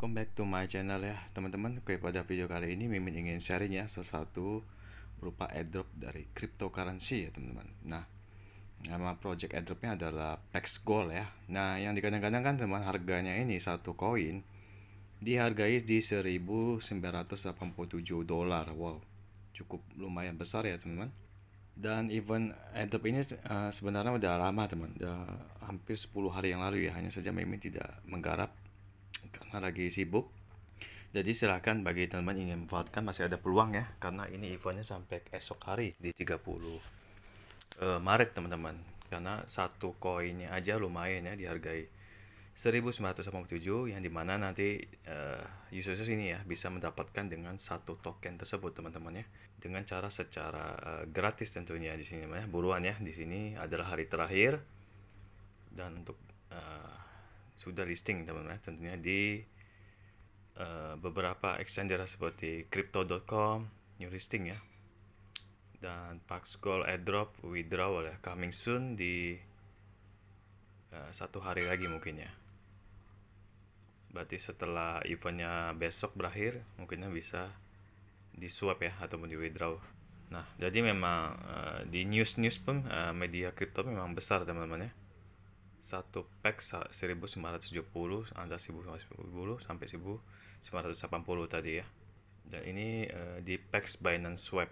Welcome back to my channel ya teman-teman Oke pada video kali ini Mimin ingin sharing ya sesuatu berupa airdrop dari cryptocurrency ya teman-teman Nah nama project airdropnya adalah Pax Gold ya Nah yang dikadang-kadang kan teman harganya ini satu koin dihargai di 1987 dolar Wow cukup lumayan besar ya teman-teman dan event airdrop ini uh, sebenarnya udah lama teman udah hampir 10 hari yang lalu ya hanya saja Mimin tidak menggarap karena lagi sibuk jadi silahkan bagi teman ingin memanfaatkan masih ada peluang ya karena ini eventnya sampai esok hari di 30 uh, eh, Maret teman-teman karena satu koinnya aja lumayan ya dihargai 1987 yang dimana nanti uh, eh, users ini ya bisa mendapatkan dengan satu token tersebut teman-teman ya dengan cara secara uh, gratis tentunya di sini ya buruan ya di sini adalah hari terakhir dan untuk uh, sudah listing teman-teman ya. tentunya di uh, beberapa exchanger seperti crypto.com new listing ya dan Pax Gold airdrop withdrawal ya coming soon di uh, satu hari lagi mungkin ya berarti setelah eventnya besok berakhir mungkinnya bisa di swap ya ataupun di withdraw Nah, jadi memang uh, di news-news pun uh, media crypto memang besar teman-teman ya satu pack 1970 antara 1970 sampai 1980 tadi ya dan ini uh, di PAX Binance Swap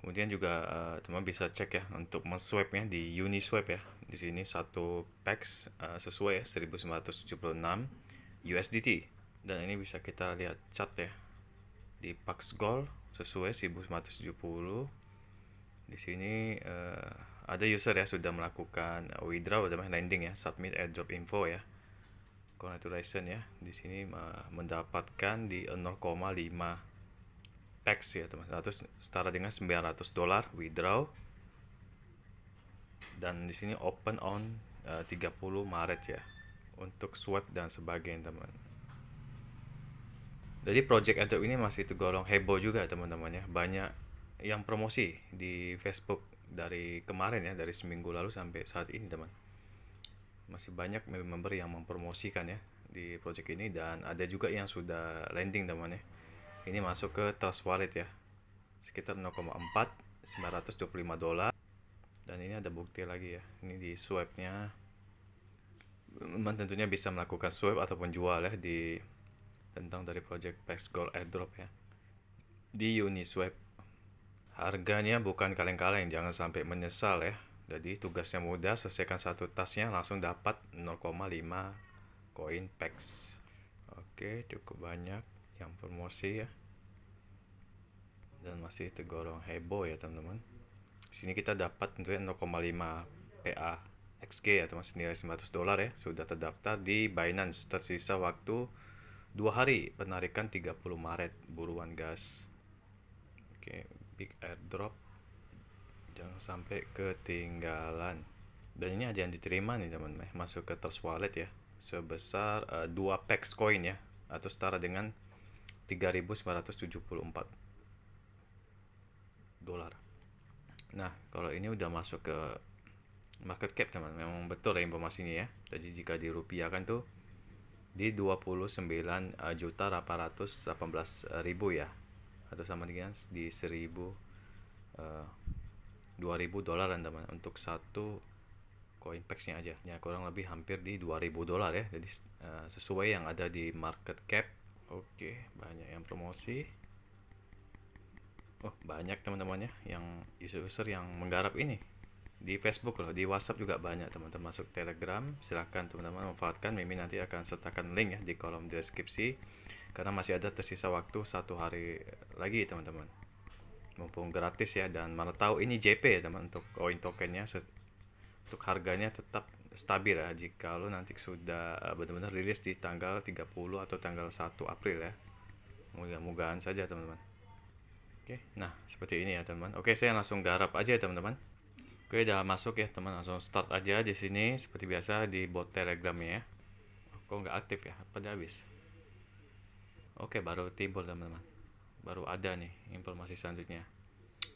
kemudian juga eh, teman teman bisa cek ya untuk menswapnya di Uniswap ya di sini satu PAX uh, eh, sesuai ya 1976 USDT dan ini bisa kita lihat chart ya di PAX Gold sesuai 1970 di sini uh, ada user ya sudah melakukan withdraw namanya landing ya submit airdrop info ya congratulation ya di sini uh, mendapatkan di 0,5 tax ya teman atau setara dengan 900 dolar withdraw dan di sini open on eh, uh, 30 Maret ya untuk swap dan sebagainya teman jadi project airdrop ini masih tergolong heboh juga teman-teman ya banyak yang promosi di Facebook dari kemarin ya dari seminggu lalu sampai saat ini teman masih banyak member yang mempromosikan ya di project ini dan ada juga yang sudah landing teman ya ini masuk ke trust wallet ya sekitar 0,4 925 dolar dan ini ada bukti lagi ya ini di swipe nya teman tentunya bisa melakukan swipe ataupun jual ya di tentang dari project Pax Gold airdrop ya di Uniswap Harganya bukan kaleng-kaleng, jangan sampai menyesal ya. Jadi tugasnya mudah, selesaikan satu tasnya langsung dapat 0,5 koin PEX. Oke, cukup banyak yang promosi ya. Dan masih tergolong heboh ya teman-teman. Sini kita dapat tentunya 0,5 PA XG atau teman senilai 900 dolar ya. Sudah terdaftar di Binance. Tersisa waktu dua hari penarikan 30 Maret buruan gas. Oke, pick airdrop jangan sampai ketinggalan dan ini aja yang diterima nih teman-teman eh, masuk ke Trust Wallet ya sebesar uh, 2 PEX coin ya atau setara dengan 3974 dolar nah kalau ini udah masuk ke market cap teman memang betul ya informasi ini ya jadi jika dirupiahkan tuh di 29 eh, juta 818 ribu ya atau sama dengan di 1000 uh, 2000 dolar teman untuk satu coin packsnya aja. Ya kurang lebih hampir di 2000 dolar ya. Jadi uh, sesuai yang ada di market cap. Oke, banyak yang promosi. Oh, banyak teman-temannya yang user-user yang menggarap ini di Facebook loh, di WhatsApp juga banyak teman-teman masuk Telegram. Silahkan teman-teman manfaatkan. Mimi nanti akan sertakan link ya di kolom deskripsi karena masih ada tersisa waktu satu hari lagi teman-teman. Mumpung gratis ya dan mana tahu ini JP ya teman untuk coin tokennya untuk harganya tetap stabil ya jika lo nanti sudah eh, benar-benar rilis di tanggal 30 atau tanggal 1 April ya. Mudah-mudahan saja teman-teman. Oke, nah seperti ini ya teman-teman. Oke, saya langsung garap aja ya teman-teman. Oke, udah masuk ya teman. Langsung start aja di sini seperti biasa di bot Telegramnya ya. kok nggak aktif ya? Apa dia habis? Oke, baru timbul teman-teman. Baru ada nih informasi selanjutnya.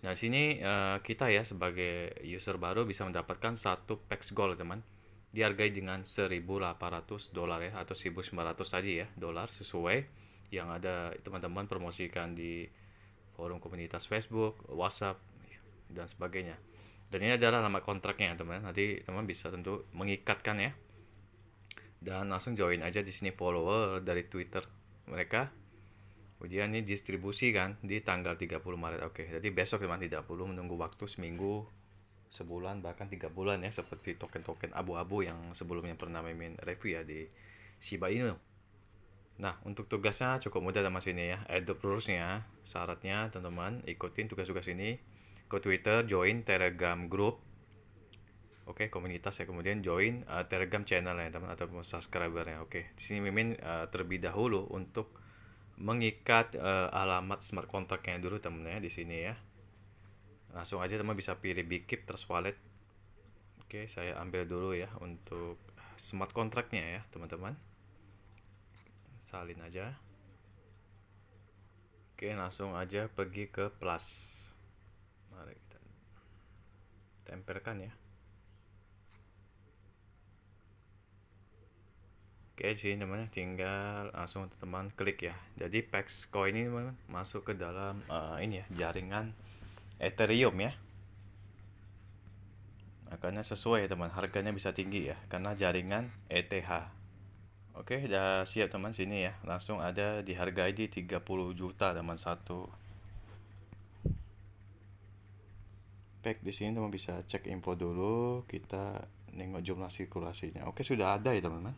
Nah, sini uh, kita ya sebagai user baru bisa mendapatkan satu Pax Gold, teman. Dihargai dengan 1.800 dolar ya atau 1.900 saja ya, dolar sesuai yang ada teman-teman promosikan di forum komunitas Facebook, WhatsApp dan sebagainya. Dan ini adalah nama kontraknya teman. Nanti teman bisa tentu mengikatkan ya. Dan langsung join aja di sini follower dari Twitter mereka. Kemudian ini distribusi kan di tanggal 30 Maret. Oke, jadi besok teman tidak perlu menunggu waktu seminggu, sebulan bahkan tiga bulan ya seperti token-token abu-abu yang sebelumnya pernah mimin review ya di Shiba Inu. Nah, untuk tugasnya cukup mudah sama sini ya. Adopt rules-nya, syaratnya teman-teman ikutin tugas-tugas ini ke Twitter, join Telegram group. Oke, okay, komunitas ya. Kemudian join uh, Telegram channel ya, teman atau subscribernya. Oke, okay. di sini Mimin uh, terlebih dahulu untuk mengikat uh, alamat smart contractnya dulu temennya di sini ya. Langsung aja teman bisa pilih Bikip terus Wallet. Oke, okay, saya ambil dulu ya untuk smart contractnya ya, teman-teman. Salin aja. Oke, langsung aja pergi ke plus tempelkan ya oke sini namanya tinggal langsung teman klik ya jadi PEX coin ini masuk ke dalam uh, ini ya jaringan Ethereum ya makanya sesuai ya teman harganya bisa tinggi ya karena jaringan ETH oke udah siap teman sini ya langsung ada di harga di 30 juta teman satu pack di sini teman bisa cek info dulu kita nengok jumlah sirkulasinya oke sudah ada ya teman-teman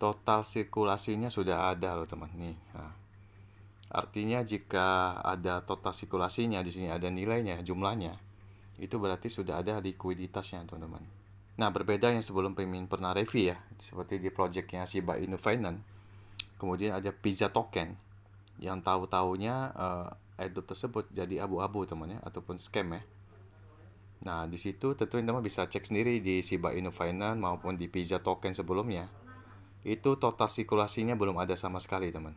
total sirkulasinya sudah ada loh teman nih nah, artinya jika ada total sirkulasinya di sini ada nilainya jumlahnya itu berarti sudah ada likuiditasnya teman-teman nah berbeda yang sebelum pemimpin pernah review ya seperti di projectnya Shiba Inu Finance kemudian ada pizza token yang tahu-taunya uh, eh, airdrop tersebut jadi abu-abu teman ya ataupun scam ya Nah, di situ tentu teman bisa cek sendiri di Shiba Inu Finance maupun di Pizza Token sebelumnya. Itu total sirkulasinya belum ada sama sekali, teman.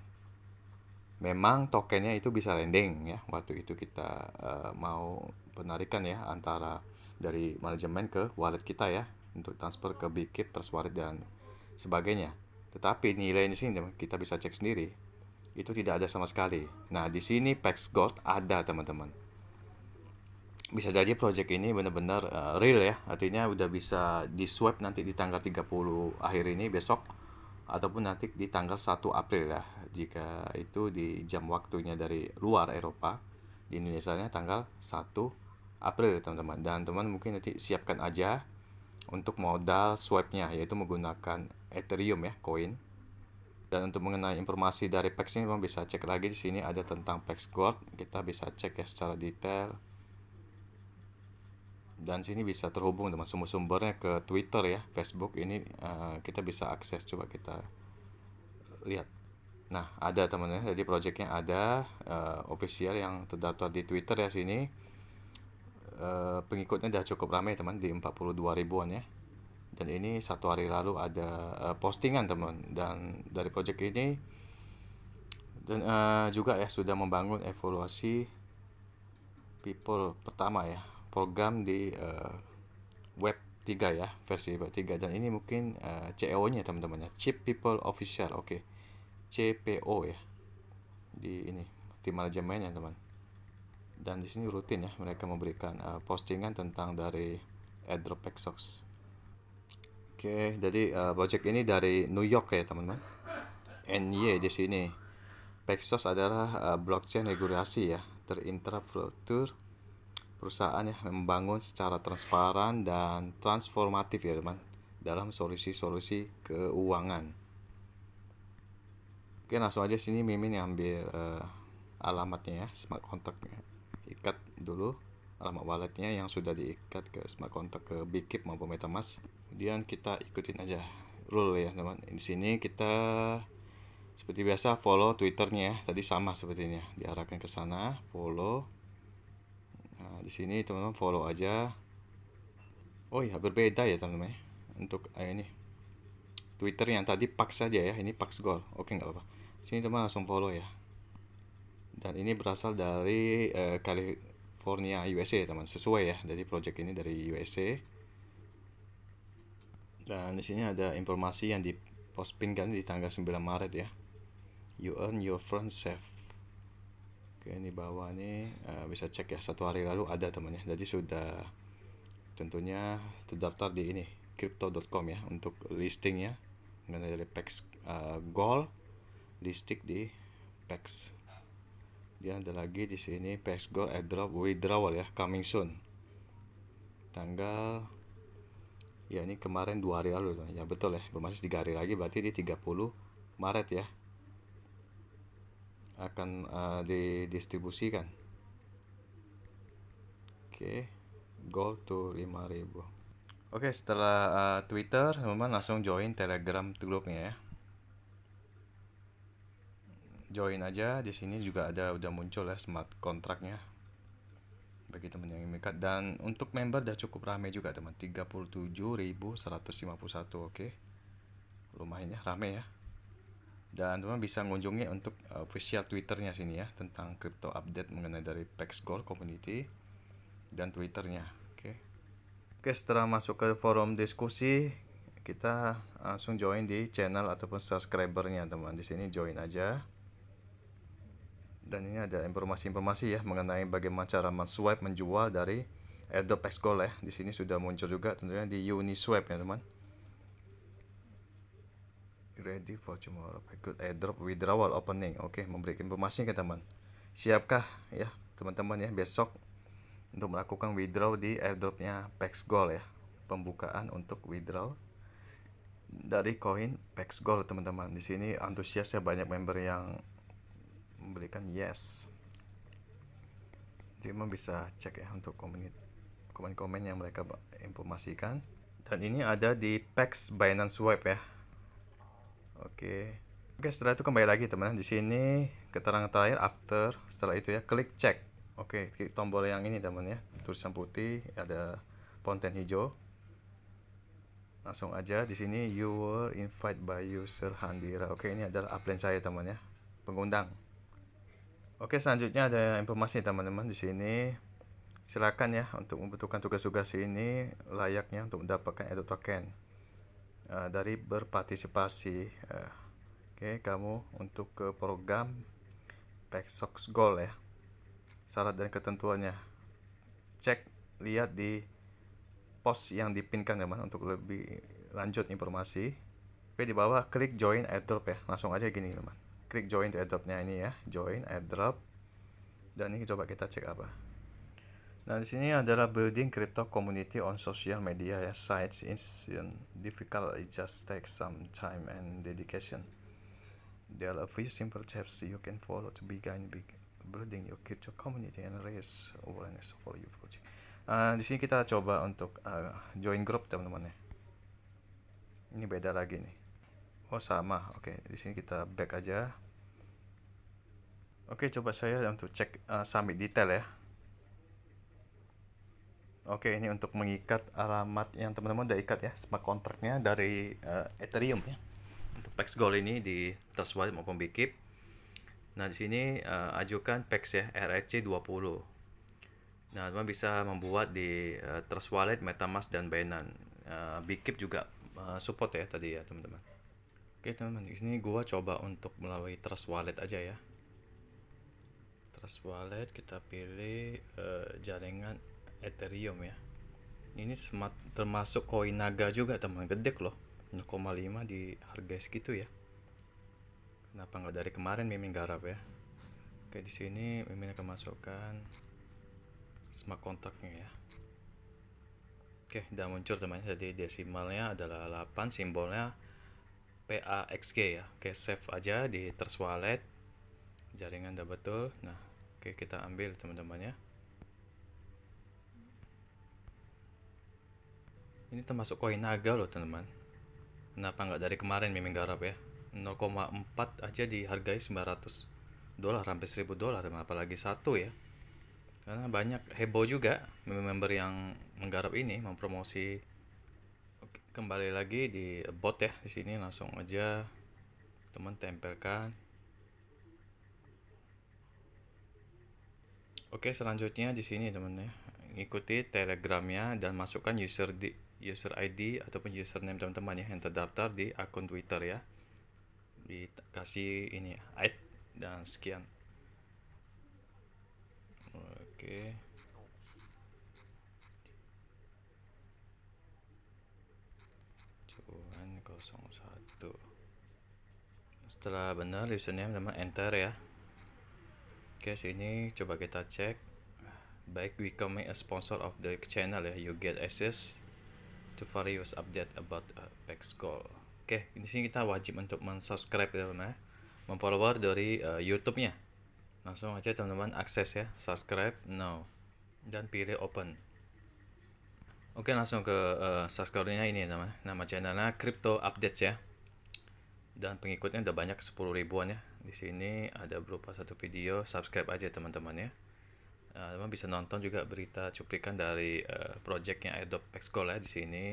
Memang tokennya itu bisa landing ya. Waktu itu kita uh, mau penarikan ya antara dari manajemen ke wallet kita ya untuk transfer ke Bkip, Trust Wallet dan sebagainya. Tetapi nilai nilainya sini teman, kita bisa cek sendiri. Itu tidak ada sama sekali. Nah, di sini Pax Gold ada, teman-teman bisa jadi project ini benar-benar uh, real ya artinya udah bisa di swipe nanti di tanggal 30 akhir ini besok ataupun nanti di tanggal 1 April ya jika itu di jam waktunya dari luar Eropa di Indonesia nya tanggal 1 April teman-teman dan teman mungkin nanti siapkan aja untuk modal swipe nya yaitu menggunakan Ethereum ya koin dan untuk mengenai informasi dari Pax e ini memang bisa cek lagi di sini ada tentang Pax e Gold kita bisa cek ya secara detail dan sini bisa terhubung dengan sumber-sumbernya ke Twitter ya, Facebook ini uh, kita bisa akses coba kita lihat. Nah ada teman-teman, ya, jadi projectnya ada uh, official yang terdaftar di Twitter ya sini. Uh, pengikutnya sudah cukup ramai teman di 42 ribuan ya. Dan ini satu hari lalu ada uh, postingan teman dan dari project ini dan uh, juga ya sudah membangun evaluasi people pertama ya program di uh, web 3 ya versi web 3 dan ini mungkin uh, eh, CEO nya teman temannya chip People Official oke okay. CPO ya di ini tim manajemen ya teman dan di sini rutin ya mereka memberikan uh, postingan tentang dari airdrop oke okay, jadi uh, project ini dari New York ya teman-teman NY di sini Pexos adalah uh, blockchain regulasi ya terinfrastruktur perusahaan ya membangun secara transparan dan transformatif ya teman dalam solusi-solusi keuangan. Oke langsung aja sini Mimin yang ambil uh, alamatnya ya smart kontaknya ikat dulu alamat walletnya yang sudah diikat ke smart contact ke Bikip maupun MetaMask. Kemudian kita ikutin aja rule ya teman. Di sini kita seperti biasa follow Twitternya ya. Tadi sama sepertinya diarahkan ke sana follow Nah, di sini teman-teman follow aja. Oh iya, berbeda ya teman-teman. Ya. Untuk eh, ini Twitter yang tadi Pax saja ya, ini Pax Gold. Oke, nggak apa-apa. Sini teman langsung follow ya. Dan ini berasal dari eh, California USA ya, teman, sesuai ya jadi project ini dari USA. Dan di sini ada informasi yang di postpin kan di tanggal 9 Maret ya. You earn your friends save Oke, ini bawah nih uh, bisa cek ya satu hari lalu ada temannya. Jadi sudah tentunya terdaftar di ini crypto.com ya untuk listing ya mengenai dari PEX uh, eh, Gold listing di PEX. Dia ada lagi di sini PEX Gold airdrop withdrawal ya coming soon. Tanggal ya ini kemarin dua hari lalu ya betul ya masih tiga hari lagi berarti di 30 Maret ya akan uh, didistribusikan oke okay. goal to 5000 oke okay, setelah uh, Twitter teman-teman langsung join Telegram grupnya ya join aja di sini juga ada udah muncul ya smart kontraknya bagi teman yang mikat dan untuk member udah cukup rame juga teman 37.151 oke okay. lumayan ya rame ya dan teman bisa mengunjungi untuk eh, official twitternya sini ya tentang crypto update mengenai dari Pax Gold Community dan twitternya oke okay. oke setelah masuk ke forum diskusi kita eh, langsung join di channel ataupun subscribernya teman di sini join aja dan ini ada informasi-informasi ya mengenai bagaimana cara men-swipe menjual dari Adobe Gold ya di sini sudah muncul juga tentunya di Uniswap ya teman ready for tomorrow by good airdrop withdrawal opening oke okay, memberikan informasinya ke teman siapkah ya teman-teman ya besok untuk melakukan withdraw di airdropnya Pax Gold ya pembukaan untuk withdraw dari koin Pax Gold teman-teman di sini antusiasnya banyak member yang memberikan yes memang bisa cek ya untuk komen komen-komen yang mereka informasikan dan ini ada di Pax Binance Web ya Oke. Oke, setelah itu kembali lagi teman. Di sini keterangan terakhir after, setelah itu ya klik cek. Oke, klik tombol yang ini teman teman ya. Tulisan putih ada konten hijau. Langsung aja di sini you were invite by user Handira. Oke, ini adalah upline saya teman teman ya. Pengundang. Oke, selanjutnya ada informasi teman-teman di sini. Silakan ya untuk membutuhkan tugas-tugas ini layaknya untuk mendapatkan Edu token. Eh, dari berpartisipasi uh, oke okay, kamu untuk ke program Pexox Gold ya syarat dan ketentuannya cek lihat di post yang dipinkan ya mas untuk lebih lanjut informasi oke di bawah klik join airdrop ya langsung aja gini teman klik join airdropnya ini ya join airdrop dan ini coba kita cek apa Nah, di sini adalah building crypto community on social media ya, sites is difficult, it just takes some time and dedication. There are a few simple steps you can follow to begin big building your crypto community and raise awareness for your project. Uh, di sini kita coba untuk uh, join group teman-teman ya. Ini beda lagi nih. Oh sama, oke. Okay, di sini kita back aja. Oke, okay, coba saya untuk cek uh, summit detail ya. Oke, ini untuk mengikat alamat yang teman-teman udah ikat ya, smart contractnya dari uh, Ethereum ya. Untuk Pax e Gold ini di Trust Wallet maupun Bkip. Nah, di sini uh, ajukan Pax e ya, RRC20. E nah, teman bisa membuat di uh, eh, Trust Wallet, MetaMask, dan Binance. Uh, Bkip juga uh, support ya tadi ya, teman-teman. Oke, teman-teman, di sini gua coba untuk melalui Trust Wallet aja ya. Trust Wallet kita pilih uh, jaringan Ethereum ya ini smart termasuk koin naga juga teman gede loh 0,5 di harga segitu ya kenapa nggak dari kemarin mimin garap ya oke di sini mimin akan masukkan smart kontaknya ya oke udah muncul teman jadi desimalnya adalah 8 simbolnya PAXG ya oke save aja di Trust Wallet jaringan udah betul nah oke kita ambil teman-teman ya. Ini termasuk koin naga loh teman-teman. Kenapa nggak dari kemarin Mimin garap ya? 0,4 aja dihargai 900 dolar sampai 1000 dolar apalagi satu ya karena banyak heboh juga Mimin member yang menggarap ini mempromosi Oke, kembali lagi di bot ya di sini langsung aja teman tempelkan Oke selanjutnya di sini teman ya ikuti telegramnya dan masukkan user di user ID ataupun username teman-teman ya yang terdaftar di akun Twitter ya dikasih ini ID dan sekian oke cuman 01 setelah benar username teman enter ya oke sini coba kita cek baik we come a sponsor of the channel ya you get access to various update about Apex uh, Goal. Oke, okay, di sini kita wajib untuk mensubscribe ya teman-teman, ya. memfollower dari uh, YouTube-nya. Langsung aja teman-teman akses ya, subscribe now dan pilih open. Oke, okay, langsung ke uh, subscribernya ini nama nama channelnya Crypto Updates ya. Dan pengikutnya udah banyak 10 ribuan ya. Di sini ada berupa satu video, subscribe aja teman-teman ya uh, eh, teman bisa nonton juga berita cuplikan dari uh, eh, projectnya Adobe Pexcol ya di sini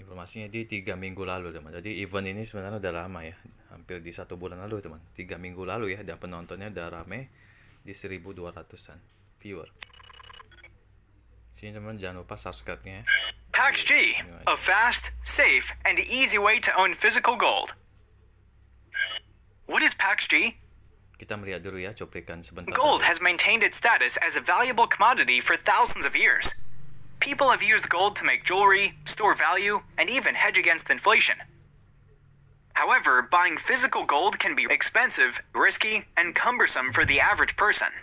informasinya di tiga minggu lalu teman jadi event ini sebenarnya udah lama ya hampir di satu bulan lalu teman tiga minggu lalu ya dan penontonnya udah rame di 1200an viewer sini teman jangan lupa subscribe nya Pax G a fast safe and easy way to own physical gold What is Pax G? Kita melihat dulu ya cuplikan sebentar. Gold has maintained its status as a valuable commodity for thousands of years. People have used gold to make jewelry, store value, and even hedge against inflation. However, buying physical gold can be expensive, risky, and cumbersome for the average person.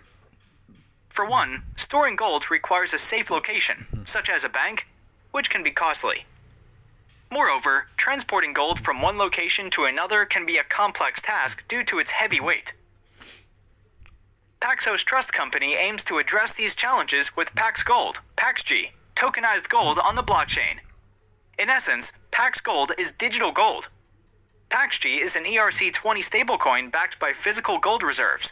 For one, storing gold requires a safe location, mm-hmm. such as a bank, which can be costly. Moreover, transporting gold from one location to another can be a complex task due to its heavy weight. Paxos Trust Company aims to address these challenges with Pax Gold, PaxG, tokenized gold on the blockchain. In essence, Pax Gold is digital gold. PaxG is an ERC20 stablecoin backed by physical gold reserves.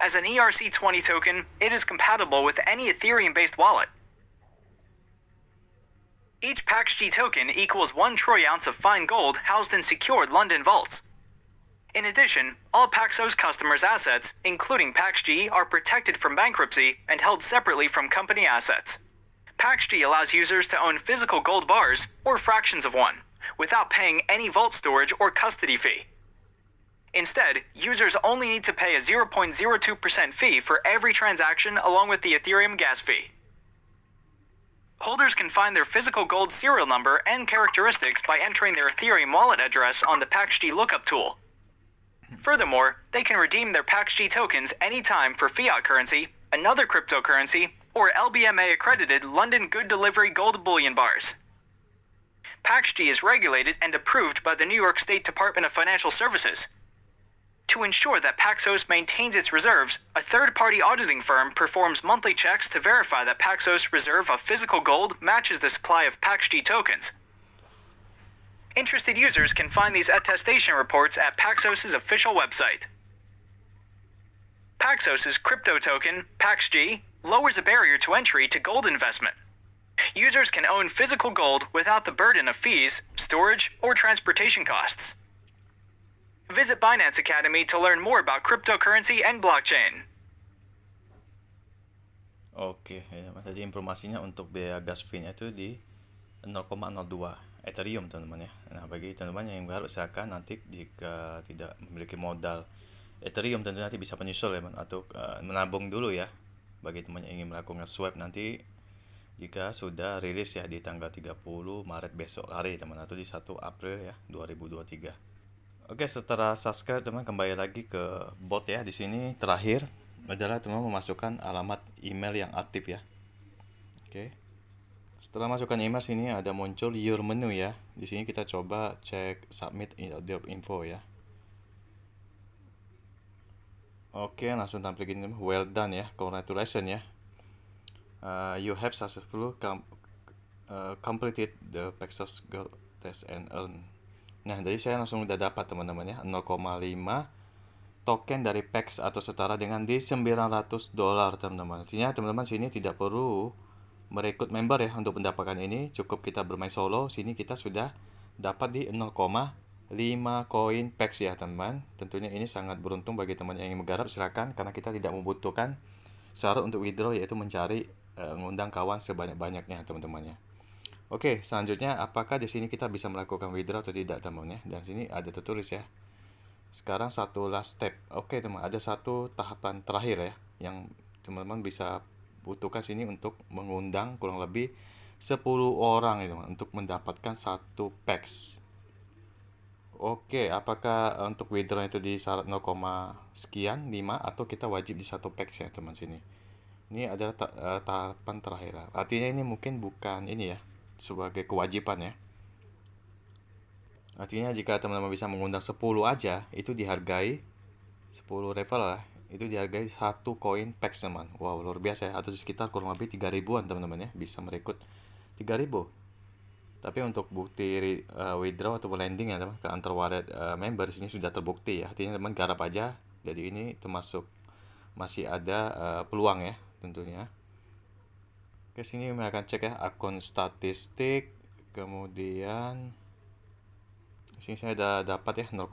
As an ERC20 token, it is compatible with any Ethereum based wallet. Each PaxG token equals 1 troy ounce of fine gold housed in secured London vaults. In addition, all Paxos customers' assets, including PaxG, are protected from bankruptcy and held separately from company assets. PaxG allows users to own physical gold bars or fractions of one without paying any vault storage or custody fee. Instead, users only need to pay a 0.02% fee for every transaction along with the Ethereum gas fee. Holders can find their physical gold serial number and characteristics by entering their Ethereum wallet address on the PaxG lookup tool. Furthermore, they can redeem their PAXG tokens anytime for fiat currency, another cryptocurrency, or LBMA accredited London Good Delivery Gold Bullion Bars. PAXG is regulated and approved by the New York State Department of Financial Services. To ensure that Paxos maintains its reserves, a third party auditing firm performs monthly checks to verify that Paxos' reserve of physical gold matches the supply of PAXG tokens. Interested users can find these attestation reports at Paxos's official website. Paxos's crypto token, PaxG, lowers a barrier to entry to gold investment. Users can own physical gold without the burden of fees, storage, or transportation costs. Visit Binance Academy to learn more about cryptocurrency and blockchain. Oke, okay, ya, tadi informasinya untuk biaya gas fee-nya itu di 0,02. Ethereum teman-teman ya. Nah bagi teman-teman yang baru silakan nanti jika tidak memiliki modal Ethereum tentu nanti bisa menyusul ya atau uh, menabung dulu ya bagi teman yang ingin melakukan swap nanti jika sudah rilis ya di tanggal 30 Maret besok hari teman atau di 1 April ya 2023. Oke setelah subscribe teman kembali lagi ke bot ya di sini terakhir adalah teman memasukkan alamat email yang aktif ya. Oke. Okay. Setelah masukkan email sini ada muncul your menu ya. Di sini kita coba cek submit job info ya. Oke, langsung tampil gini. Well done ya, congratulations ya. Uh, you have successfully uh, completed the Pexos Gold Test and Earn. Nah, jadi saya langsung udah dapat teman-teman ya, 0,5 token dari PEX atau setara dengan di 900 dolar teman-teman. Artinya teman-teman sini tidak perlu merekrut member ya untuk pendapatan ini cukup kita bermain solo sini kita sudah dapat di 0,5 koin packs ya teman tentunya ini sangat beruntung bagi teman yang ingin menggarap silahkan karena kita tidak membutuhkan syarat untuk withdraw yaitu mencari mengundang kawan sebanyak-banyaknya teman-temannya. Oke, selanjutnya apakah di sini kita bisa melakukan withdraw atau tidak teman-temannya? Dan sini ada tertulis ya. Sekarang satu last step. Oke teman, ada satu tahapan terakhir ya yang teman-teman bisa butuhkan sini untuk mengundang kurang lebih 10 orang itu untuk mendapatkan satu packs. Oke, apakah untuk withdraw itu di syarat 0, sekian 5 atau kita wajib di satu packs ya teman sini. Ini adalah eh, tahapan terakhir. Artinya ini mungkin bukan ini ya sebagai kewajiban ya. Artinya jika teman-teman bisa mengundang 10 aja itu dihargai 10 level lah itu dihargai satu koin pack teman wow luar biasa ya atau sekitar kurang lebih 3000 ribuan teman-teman ya bisa merekrut 3000 tapi untuk bukti uh, withdraw atau landing ya teman ke antar wallet uh, members sini sudah terbukti ya artinya teman garap aja jadi ini termasuk masih ada uh, peluang ya tentunya Oke sini kami akan cek ya akun statistik kemudian sini saya ada dapat ya 0,5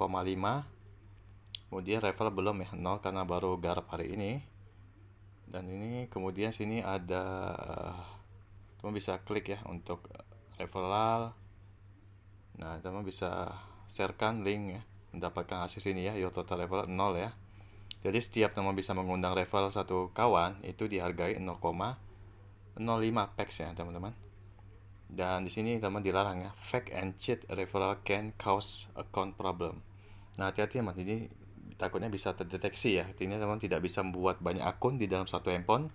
kemudian oh, rival belum ya nol karena baru garap hari ini dan ini kemudian sini ada teman bisa klik ya untuk referral nah teman bisa sharekan link ya mendapatkan hasil sini ya your total level 0 ya jadi setiap teman bisa mengundang level satu kawan itu dihargai 0,05 pex ya teman-teman dan di sini teman dilarang ya fake and cheat referral can cause account problem nah hati-hati ya mas ini takutnya bisa terdeteksi ya artinya teman tidak bisa membuat banyak akun di dalam satu handphone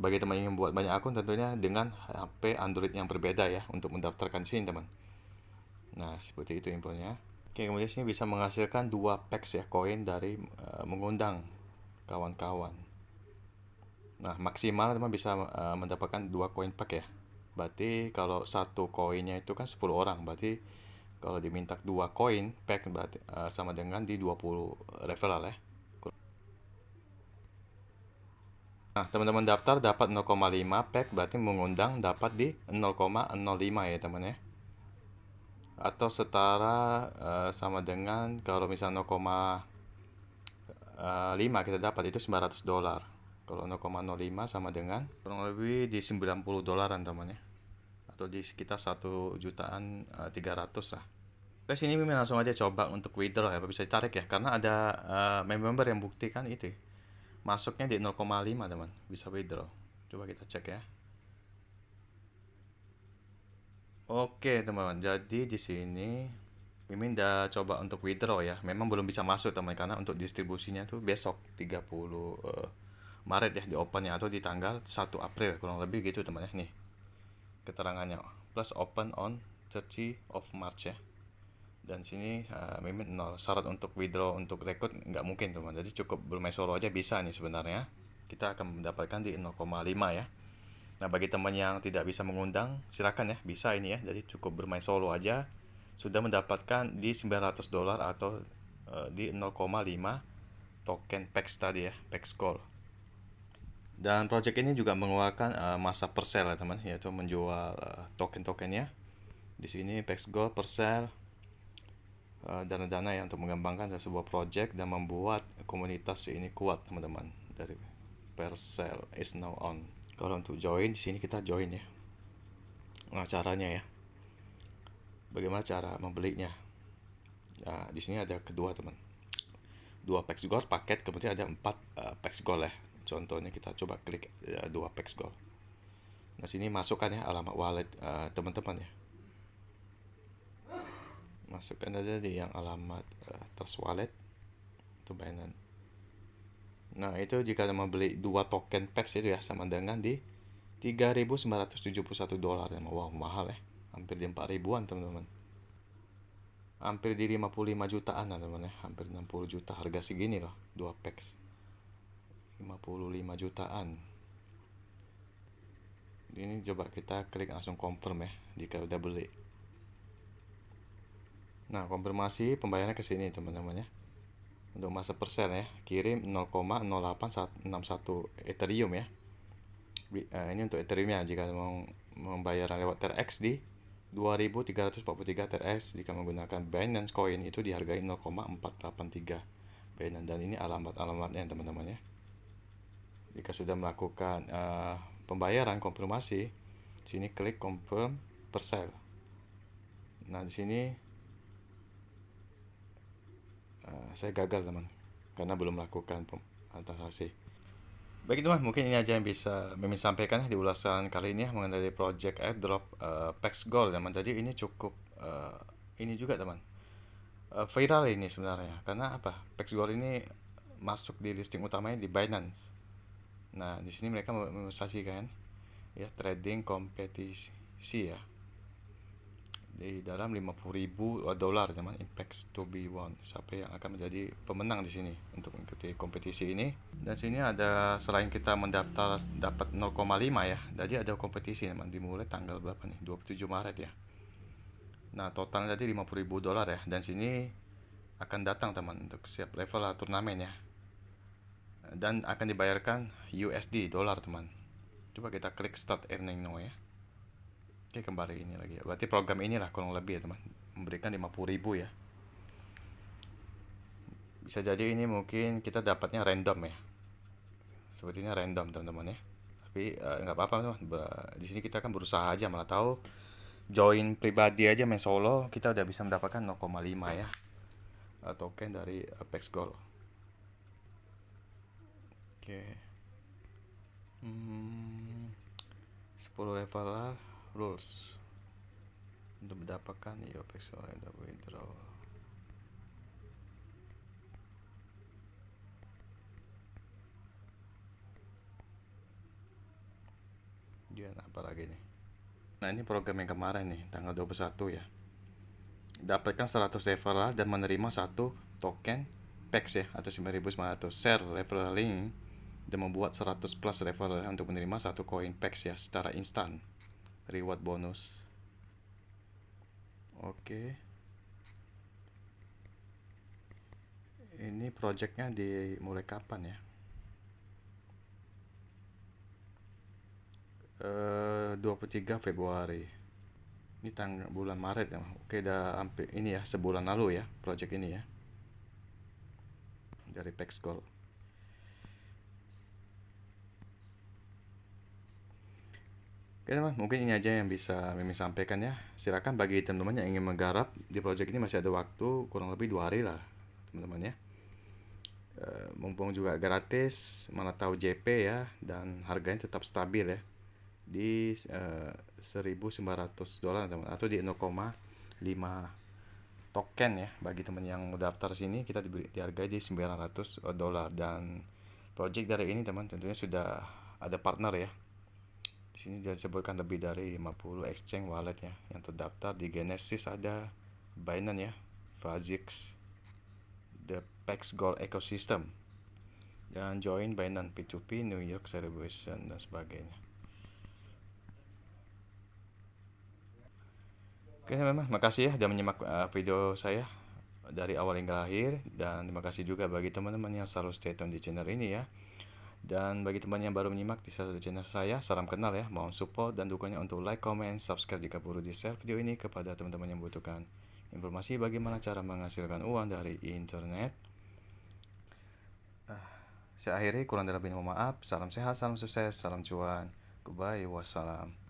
bagi teman yang membuat banyak akun tentunya dengan HP Android yang berbeda ya untuk mendaftarkan SIM teman nah seperti itu infonya oke kemudian sini bisa menghasilkan dua packs ya koin dari uh, mengundang kawan-kawan nah maksimal teman bisa uh, mendapatkan dua koin pack ya berarti kalau satu koinnya itu kan 10 orang berarti kalau diminta dua koin pack berarti uh, sama dengan di 20 referral ya Nah, teman-teman daftar dapat 0,5 pack berarti mengundang dapat di 0,05 ya teman ya. Atau setara uh, sama dengan kalau misalnya 0,5 eh, lima kita dapat itu 900 dolar. Kalau 0,05 sama dengan kurang lebih di 90 dolaran teman ya atau di sekitar satu jutaan eh, tiga ratus lah Guys ini mimin langsung aja coba untuk withdraw ya bisa ditarik ya karena ada uh, member yang buktikan itu ya. masuknya di 0,5 teman bisa withdraw coba kita cek ya Oke teman-teman, jadi di sini Mimin udah coba untuk withdraw ya. Memang belum bisa masuk teman karena untuk distribusinya tuh besok 30 puluh eh, Maret ya di open ya atau di tanggal 1 April kurang lebih gitu teman ya nih keterangannya plus open on 30 of March ya dan sini uh, nol syarat untuk withdraw untuk record nggak mungkin teman jadi cukup bermain solo aja bisa nih sebenarnya kita akan mendapatkan di 0,5 ya nah bagi teman yang tidak bisa mengundang silakan ya bisa ini ya jadi cukup bermain solo aja sudah mendapatkan di 900 dolar atau uh, di 0,5 token PEX tadi ya PEX call dan project ini juga mengeluarkan uh, masa persel ya teman, yaitu menjual uh, token-tokennya. Di sini e Gold persel eh, dana-dana ya untuk mengembangkan sebuah project dan membuat komunitas ini kuat teman-teman dari persel is now on. Kalau untuk join di sini kita join ya. Nah caranya ya. Bagaimana cara membelinya? Nah, di sini ada kedua teman. Dua e Gold paket, kemudian ada empat uh, Gold ya contohnya kita coba klik ya, dua packs gold nah sini masukkan ya alamat wallet teman eh, teman-teman ya masukkan aja di yang alamat uh, eh, trust wallet itu Binance nah itu jika beli dua token packs itu ya sama dengan di 3.971 dolar yang wow mahal ya hampir di 4 ribuan teman-teman hampir di 55 jutaan teman-teman ya hampir 60 juta harga segini loh dua packs 55 jutaan ini coba kita klik langsung confirm ya jika udah beli nah konfirmasi pembayarannya ke sini teman-teman ya untuk masa persen ya kirim 0,0861 Ethereum ya eh, ini untuk Ethereum ya jika mau membayar lewat TRX di 2343 TRX jika menggunakan Binance Coin itu dihargai 0,483 Binance dan ini alamat-alamatnya teman-teman ya jika sudah melakukan uh, pembayaran konfirmasi, sini klik confirm per persel. Nah, di sini uh, saya gagal, teman, karena belum melakukan transaksi. Baik teman, mungkin ini aja yang bisa Mimin sampaikan ya di ulasan kali ini ya mengenai project airdrop uh, Pax Gold teman. Jadi ini cukup uh, ini juga teman. Uh, viral ini sebenarnya karena apa? Pax Gold ini masuk di listing utamanya di Binance. Nah, di sini mereka mengilustrasikan ya trading kompetisi ya di dalam 50.000 dolar teman impact to be won siapa yang akan menjadi pemenang di sini untuk mengikuti kompetisi ini dan sini ada selain kita mendaftar dapat 0,5 ya jadi ada kompetisi teman dimulai tanggal berapa nih 27 Maret ya nah totalnya puluh 50.000 dolar ya dan sini akan datang teman untuk siap level turnamen ya dan akan dibayarkan USD dolar teman coba kita klik start earning now ya oke kembali ini lagi berarti program inilah kurang lebih ya teman memberikan ribu ya bisa jadi ini mungkin kita dapatnya random ya sepertinya random teman-teman ya tapi eh, nggak uh, apa-apa teman di sini kita kan berusaha aja malah tahu join pribadi aja main solo kita udah bisa mendapatkan 0,5 ya eh, token dari Apex eh, Gold okay. hmm, 10 level lah rules untuk mendapatkan iya, pixel oleh withdraw dia apa lagi nih nah ini program yang kemarin nih tanggal 21 ya dapatkan 100 referral dan menerima satu token PEX ya atau 9500 share referral link dan membuat 100 plus referral untuk menerima satu koin PEX ya secara instan reward bonus oke ini projectnya dimulai kapan ya eh 23 Februari ini tanggal bulan Maret ya oke udah hampir ini ya sebulan lalu ya project ini ya dari gold Oke teman, mungkin ini aja yang bisa Mimi sampaikan ya. Silakan bagi teman-teman yang ingin menggarap di project ini masih ada waktu kurang lebih dua hari lah teman-teman ya. E, mumpung juga gratis, mana tahu JP ya dan harganya tetap stabil ya di e, eh, 1.900 dolar teman atau di 0,5 token ya bagi teman yang mau daftar sini kita diberi dihargai di 900 dolar dan project dari ini teman tentunya sudah ada partner ya di sini sebutkan lebih dari 50 exchange wallet ya yang terdaftar di Genesis ada Binance ya, Fazix, The Pax Gold Ecosystem, dan join Binance P2P New York Celebration dan sebagainya. Oke memang memang, makasih ya sudah menyimak uh, video saya dari awal hingga akhir dan terima kasih juga bagi teman-teman yang selalu stay tune di channel ini ya. Dan bagi teman yang baru menyimak di channel saya, salam kenal ya. Mohon support dan dukungannya untuk like, comment, subscribe jika perlu di share video ini kepada teman-teman yang membutuhkan informasi bagaimana cara menghasilkan uang dari internet. Ah, saya akhiri kurang lebih mohon maaf. Salam sehat, salam sukses, salam cuan. Goodbye, wassalam.